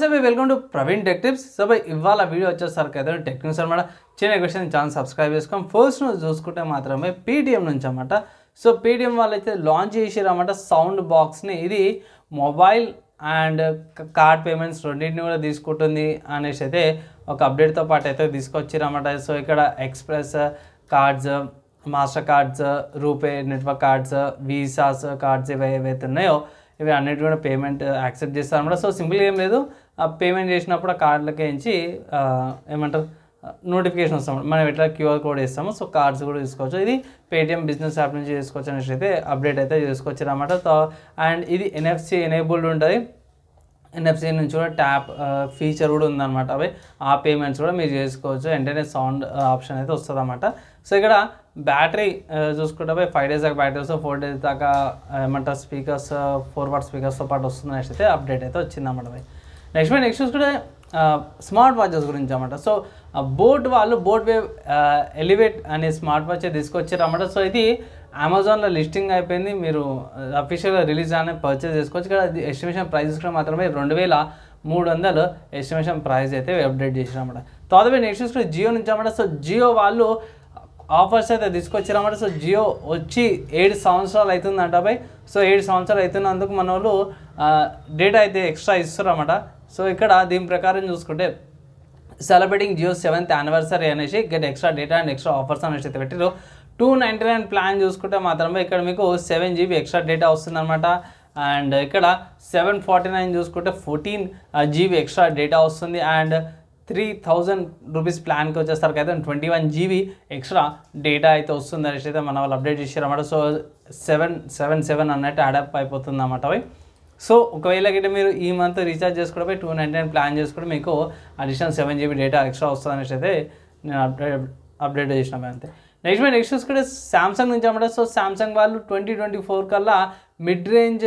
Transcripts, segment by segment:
so bye welcome to Praveen tech tips so bye ఇవాళ video వచ్చేసరికి అయితే టెక్ న్యూస్ అనమాట చిన్న క్వశ్చన్ ఛానల్ సబ్స్క్రైబ్ చేసుకోం ఫస్ట్ నువ్వు చూసుకుంటే మాత్రమే పీటీఎం నుంచి అనమాట సో పీటీఎం వాళ్ళైతే లాంచ్ చేసిరన్నమాట సౌండ్ బాక్స్ని ఇది మొబైల్ అండ్ కార్డ్ పేమెంట్స్ రెండింటిని కూడా తీసుకుంటుంది అనేసి అయితే ఒక అప్డేట్తో పాటు అయితే అనమాట సో ఇక్కడ express cards master cards RuPay network cards visas cards ఇవి ఏవైతే ఉన్నాయో ఇవి అన్నిటి కూడా పేమెంట్ యాక్సెప్ట్ చేస్తారు అనమాట సో సింపుల్గా ఏం లేదు ఆ పేమెంట్ చేసినప్పుడు ఆ కార్డులకి ఏంచి ఏమంటారు నోటిఫికేషన్ వస్తాం మనం ఎట్లా క్యూఆర్ కోడ్ ఇస్తామో సో కార్డ్స్ కూడా తీసుకోవచ్చు ఇది పేటిఎం బిజినెస్ యాప్ నుంచి చేసుకోవచ్చు అనేసి అయితే అప్డేట్ అయితే చేసుకోవచ్చు అనమాట అండ్ ఇది ఎన్ఎఫ్సి ఎనేబుల్డ్ ఉంటుంది ఎన్ఎఫ్సి నుంచి కూడా ట్యాప్ ఫీచర్ uh, కూడా ఉందన్నమాట అవి ఆ పేమెంట్స్ కూడా మీరు చేసుకోవచ్చు వెంటనే సౌండ్ ఆప్షన్ అయితే uh, వస్తుంది అనమాట సో ఇక్కడ బ్యాటరీ చూసుకుంటే ఫైవ్ డేస్ దాకా బ్యాటరీ వస్తే ఫోర్ డేస్ దాకా ఏమంటారు స్పీకర్స్ ఫోర్ వాట్ స్పీకర్స్తో పాటు వస్తుంది నెక్స్ట్ అయితే అప్డేట్ అయితే వచ్చిందన్నమాట నెక్స్ట్ నెక్స్ట్ చూసుకుంటే స్మార్ట్ వాచెస్ గురించి అనమాట సో బోట్ వాళ్ళు బోట్ వేవ్ ఎలివేట్ అనే స్మార్ట్ వాచ్ తీసుకొచ్చారు అనమాట సో ఇది అమెజాన్లో లిస్టింగ్ అయిపోయింది మీరు అఫీషియల్గా రిలీజ్ అనే పర్చేస్ చేసుకోవచ్చు ఇక్కడ ఎస్టిమేషన్ ప్రైజెస్ కూడా మాత్రమే రెండు వేల మూడు వందలు ఎస్టిమేషన్ ప్రైస్ అయితే అప్డేట్ చేసిన అనమాట తర్వాత నెక్స్ట్ చూసుకుంటే జియో నుంచి అనమాట సో జియో వాళ్ళు ఆఫర్స్ అయితే తీసుకొచ్చినామంట సో జియో వచ్చి ఏడు సంవత్సరాలు అవుతుందంట బై సో ఏడు సంవత్సరాలు అవుతున్నందుకు మన వాళ్ళు డేటా అయితే ఎక్స్ట్రా ఇస్తున్నారన్నమాట సో ఇక్కడ దీని ప్రకారం చూసుకుంటే సెలబ్రేటింగ్ జియో సెవెంత్ యానివర్సరీ అనేసి get extra data and extra offers అనేసి అయితే పెట్టారు టూ నైంటీ నైన్ ప్లాన్ చూసుకుంటే మాత్రమే ఇక్కడ మీకు సెవెన్ జీబీ ఎక్స్ట్రా డేటా వస్తుందన్నమాట అండ్ ఇక్కడ సెవెన్ ఫార్టీ నైన్ చూసుకుంటే ఫోర్టీన్ జీబీ ఎక్స్ట్రా డేటా వస్తుంది అండ్ త్రీ థౌజండ్ రూపీస్ ప్లాన్కి వచ్చేసరికి అయితే twenty one GB extra data అయితే వస్తుంది అనేసి అయితే మన వాళ్ళు అప్డేట్ చేశారన్నమాట సో సెవెన్ సెవెన్ సెవెన్ అన్నట్టు అడాప్ అయిపోతుంది అన్నమాట అవి సో ఒకవేళ అయితే మీరు ఈ మంత్ రీఛార్జ్ చేసుకోవడం టూ నైంటీ నైన్ ప్లాన్ చేసుకోవడం మీకు additional seven GB data extra వస్తుంది అనేసి అయితే నేను అప్డేట్ అప్డేట్ చేసిన అంతే నెక్స్ట్ మేము నెక్స్ట్ చూసుకుంటే శాంసంగ్ నుంచి అన్నమాట సో శాంసంగ్ వాళ్ళు ట్వంటీ ట్వంటీ ఫోర్ కల్లా మిడ్ రేంజ్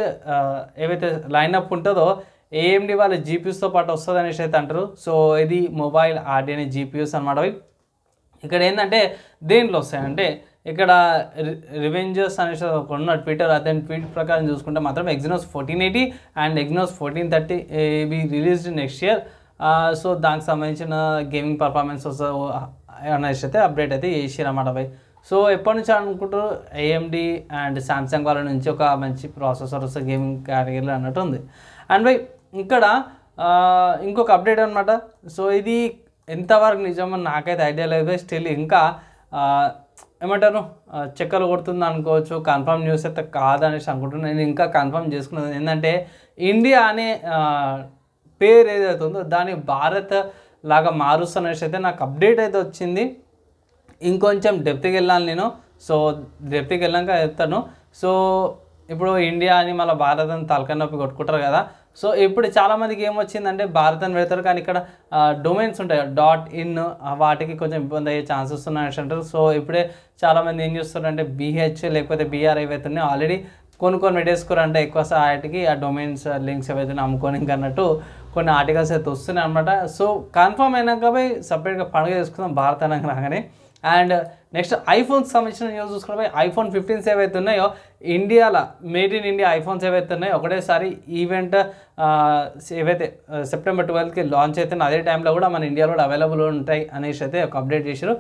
ఏవైతే లైనప్ ఉంటుందో ఏఎండి వాళ్ళ జీపీఎస్తో పాటు వస్తుంది అనేసి అయితే అంటారు సో ఇది మొబైల్ ఆర్డియన్ జీపీఎస్ అనమాట ఇక్కడ ఏంటంటే దేంట్లో వస్తాయంటే ఇక్కడ రివెంజర్స్ అనేసి ఒక ఉన్న ట్విట్టర్ అతని ట్వీట్ ప్రకారం చూసుకుంటే మాత్రం Exynos fourteen eighty and Exynos fourteen thirty B released next year so దానికి సంబంధించిన గేమింగ్ పర్ఫార్మెన్స్ అనేసి అయితే అప్డేట్ అయితే చేసిరన్నమాట బై సో ఎప్పటి నుంచి అనుకుంటారు ఏఎండి అండ్ శాంసంగ్ వాళ్ళ నుంచి ఒక మంచి ప్రాసెసర్ వస్తే గేమింగ్ క్యాటగిరీలో అన్నట్టు ఉంది అండ్ బై ఇక్కడ ఇంకొక అప్డేట్ అనమాట సో ఇది ఎంతవరకు నిజమని నాకైతే ఐడియా లేదు స్టిల్ ఇంకా ఏమంటారు చక్కెర కొడుతుంది అనుకోవచ్చు కన్ఫర్మ్ న్యూస్ అయితే కాదనేసి అనుకుంటున్నాను నేను ఇంకా కన్ఫర్మ్ చేసుకున్నాను ఏంటంటే ఇండియా అనే పేరు ఏదైతే ఉందో దాన్ని భారత్ లాగా మారుస్తానేసి అయితే నాకు అప్డేట్ అయితే వచ్చింది ఇంకొంచెం డెప్త్కి వెళ్ళాలి నేను సో డెప్త్కి వెళ్ళాక చెప్తాను సో ఇప్పుడు ఇండియా అని మళ్ళీ భారత్ అని నొప్పి కొట్టుకుంటారు కదా సో ఇప్పుడు చాలామందికి ఏమొచ్చిందంటే భారత్ అని పెడతారు కానీ ఇక్కడ డొమైన్స్ ఉంటాయి డాట్ ఇన్ వాటికి కొంచెం ఇబ్బంది అయ్యే ఛాన్సెస్ ఉన్నాయి అంటారు సో ఇప్పుడే చాలామంది ఏం అంటే బీహెచ్ లేకపోతే బీఆర్ ఏవైతే ఆల్రెడీ కొన్ని కొన్ని అంటే ఎక్కువ వాటికి ఆ డొమైన్స్ లింక్స్ ఏవైతే అమ్ముకొని అన్నట్టు కొన్ని ఆర్టికల్స్ అయితే వస్తున్నాయి అనమాట సో కన్ఫర్మ్ అయినాక పోయి సపరేట్గా పండుగ చేసుకుందాం భారత్ అనగానే అండ్ నెక్స్ట్ ఐఫోన్ సంబంధించిన న్యూస్ చూసుకుంటే ఐఫోన్ ఫిఫ్టీన్స్ ఏవైతే ఉన్నాయో ఇండియాలో మేడ్ ఇన్ ఇండియా ఐఫోన్స్ ఏవైతే ఉన్నాయో ఒకటేసారి ఈవెంట్ ఏవైతే సెప్టెంబర్ ట్వెల్త్కి లాంచ్ అయితే అదే టైంలో కూడా మన ఇండియాలో కూడా అవైలబుల్ ఉంటాయి అనేసి అయితే ఒక అప్డేట్ చేశారు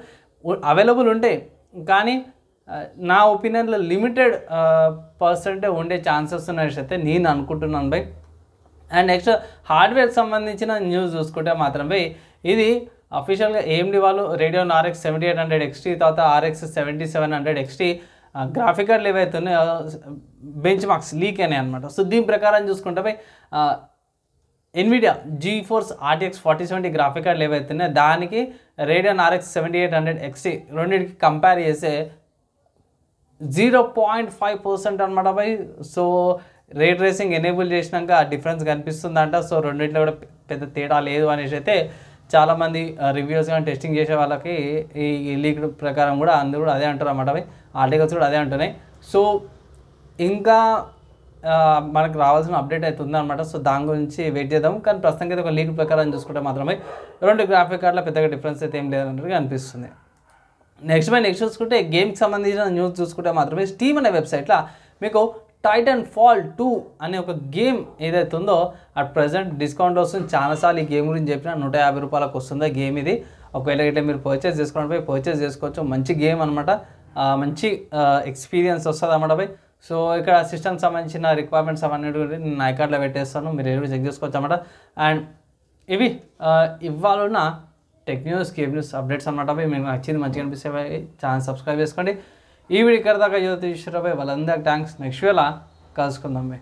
అవైలబుల్ ఉంటాయి కానీ నా ఒపీనియన్లో లిమిటెడ్ పర్సంటే ఉండే ఛాన్సెస్ ఉన్నాయని అయితే నేను అనుకుంటున్నాను బై అండ్ నెక్స్ట్ హార్డ్వేర్కి సంబంధించిన న్యూస్ చూసుకుంటే మాత్రం బై ఇది అఫీషియల్గా ఏఎండి వాళ్ళు Radeon RX seventy eight hundred XT తర్వాత RX seventy seven hundred XT గ్రాఫికర్లు కార్డ్లు ఏవైతున్నాయో బెంచ్ మార్క్స్ లీక్ అయినాయి అనమాట సో దీని ప్రకారం చూసుకుంటే Nvidia GeForce RTX forty seventy graphic కార్డ్లు ఏవైతున్నాయో దానికి Radeon RX seventy eight hundred XT రెండింటికి కంపేర్ చేసే జీరో పాయింట్ ఫైవ్ పర్సెంట్ అనమాట బై సో రేట్ రేసింగ్ ఎనేబుల్ చేసినాక డిఫరెన్స్ కనిపిస్తుందంట సో రెండింటిలో కూడా పెద్ద తేడా లేదు అనేసి అయితే చాలామంది రివ్యూస్ కానీ టెస్టింగ్ చేసే వాళ్ళకి ఈ లీక్ ప్రకారం కూడా అందరూ అదే అంటారు అన్నమాట అవి ఆర్టికల్స్ కూడా అదే అంటున్నాయి సో ఇంకా మనకు రావాల్సిన అప్డేట్ అయితే ఉందన్నమాట సో దాని గురించి వెయిట్ చేద్దాం కానీ ప్రస్తుతానికి అయితే ఒక లీక్ ప్రకారం చూసుకుంటే మాత్రమే రెండు గ్రాఫిక్ కార్డ్లో పెద్దగా డిఫరెన్స్ అయితే ఏం లేదన్నట్టుగా అనిపిస్తుంది నెక్స్ట్ మై నెక్స్ట్ చూసుకుంటే గేమ్కి సంబంధించిన న్యూస్ చూసుకుంటే మాత్రమే స్టీమ్ అనే వెబ్సైట్లో మీకు టైటన్ ఫాల్ టూ అనే ఒక గేమ్ ఏదైతే ఉందో అట్ ప్రజెంట్ డిస్కౌంట్ వస్తుంది చాలాసార్లు ఈ గేమ్ గురించి చెప్పిన నూట యాభై రూపాయలకు వస్తుంది గేమ్ ఇది ఒకవేళ అయితే మీరు పర్చేస్ చేసుకోవడం పోయి పర్చేస్ చేసుకోవచ్చు మంచి గేమ్ అనమాట మంచి ఎక్స్పీరియన్స్ వస్తుంది అనమాట పోయి సో ఇక్కడ సిస్టమ్ సంబంధించిన రిక్వైర్మెంట్స్ అవన్నీ నేను ఐకార్డ్లో పెట్టేస్తాను మీరు ఏమి చెక్ చేసుకోవచ్చు అనమాట అండ్ ఇవి ఇవ్వాలన్న tech news game news updates అనమాట మీకు నచ్చింది మంచిగా అనిపిస్తే ఛానల్ సబ్స్క్రైబ్ చేసుకోండి ಈ ವಿಡಿಯೋ ಕರೆದಾಗ ಜ್ಯೋತಿಷ್ಯರವೇ ವಲಂದಾಗ ಟ್ಯಾಂಕ್ಸ್ ನೆಕ್ಸ್ಟ್ ವೇಲ ಕಾಸ್ಕೊಂದಮ್ಮೆ